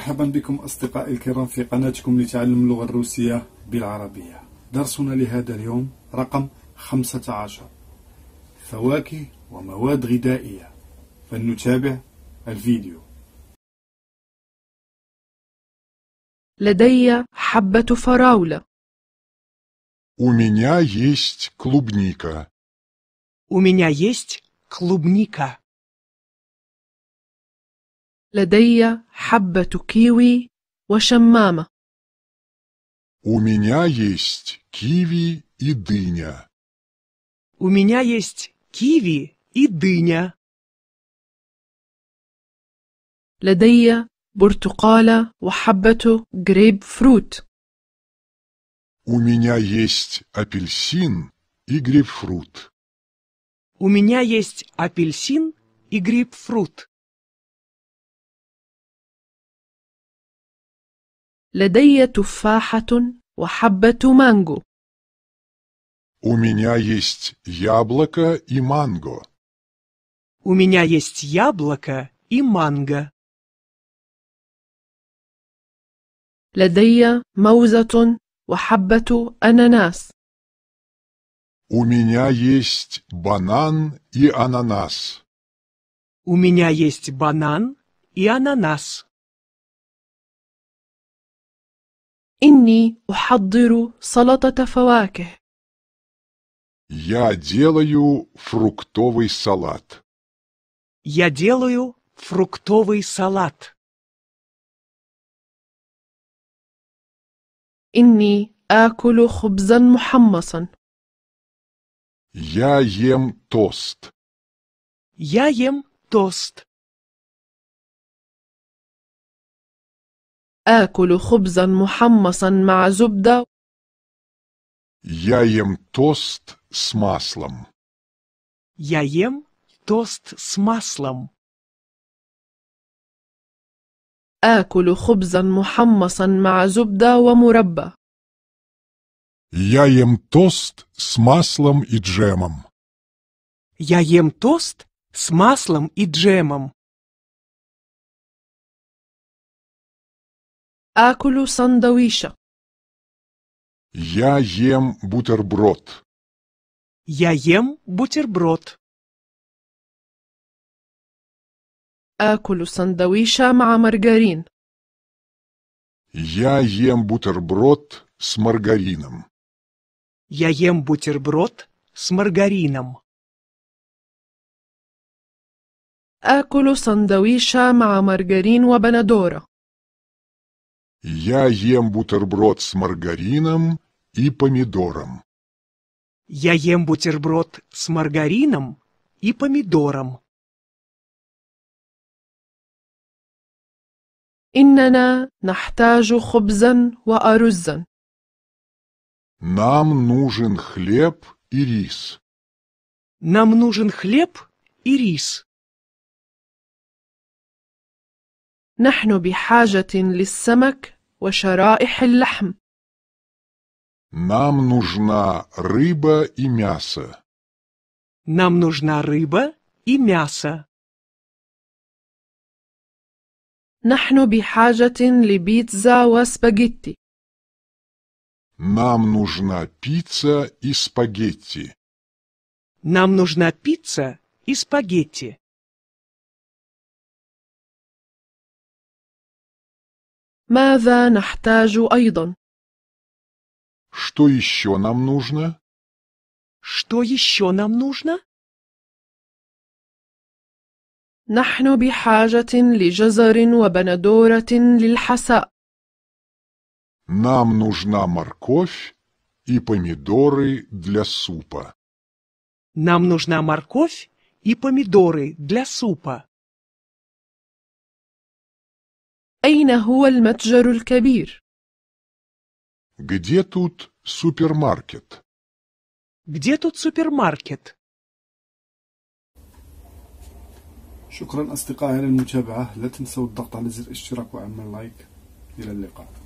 مرحبا بكم أصدقائي الكرام في قناتكم لتعلم اللغة الروسية بالعربية درسنا لهذا اليوم رقم 15 فواكه ومواد غذائية فلنتابع الفيديو لدي حبة فراولة У меня есть клубника. У меня есть клубника. لدي حبة كيوي وشمامة. У меня есть киви и дыня. У меня есть киви и дыня. لدي برتقالة وحبة грейп фрут. У меня есть апельсин и грейпфрут. У меня есть апельсин и грейпфрут. لدي تفاحة وحبة مانجو. У меня есть яблоко и манго. У меня есть яблоко и манго. لدي موزة وحبة أناناس. У меня есть банан и ананас. У меня есть банан и ананас. إني أحضر سلطة فواكه. Я делаю фруктовый салат. Я делаю фруктовый салат. إني آكل خبزا محمصا. Я ем тост. Я ем тост. آكل خبزا محمصا مع زبدة. Я ем тост с маслом. Я ем тост с маслом. آكل خبزا محمصا مع زبدة ومربى. Я ем тост с маслом и джемом. Я ем тост с маслом и джемом. آكل سندويشة. Я ем бутерброд. Я ем бутерброд. آكل سندويشة مع маргарин. Я ем бутерброд с маргарином. Я ем бутерброд с маргарином. آكل سندويشة مع марgarин وبندورة. Я ем бутерброд с маргарином и помидором. Я ем бутерброд с маргарином и помидором. إننا نحتاج خبزا وأرزا. Нам нужен хлеб и рис. Нам нужен хлеб и рис. نحن بحاجة للسمك وشرائح اللحم. Нам нужна рыба и мясо. Нам нужна рыба и мясо. نحن بحاجة لبيتزا وسباجيتي. Нам нужна пицца и спагетти. Нам нужна пицца и спагетти. ماذا نحتاج أيضا؟ Что еще нам нужно? Что еще нам нужно? نحن بحاجة لجزر وبندورة للحساء. Нам нужна морковь и помидоры для супа. Нам нужна морковь и помидоры для супа. أين هو المتجر الكبير؟ Где тут супермаркет? Где тут супермаркет? شكرا أصدقائي للمتابعة لا تنسوا الضغط على زر الاشتراك وعمل لايك إلى اللقاء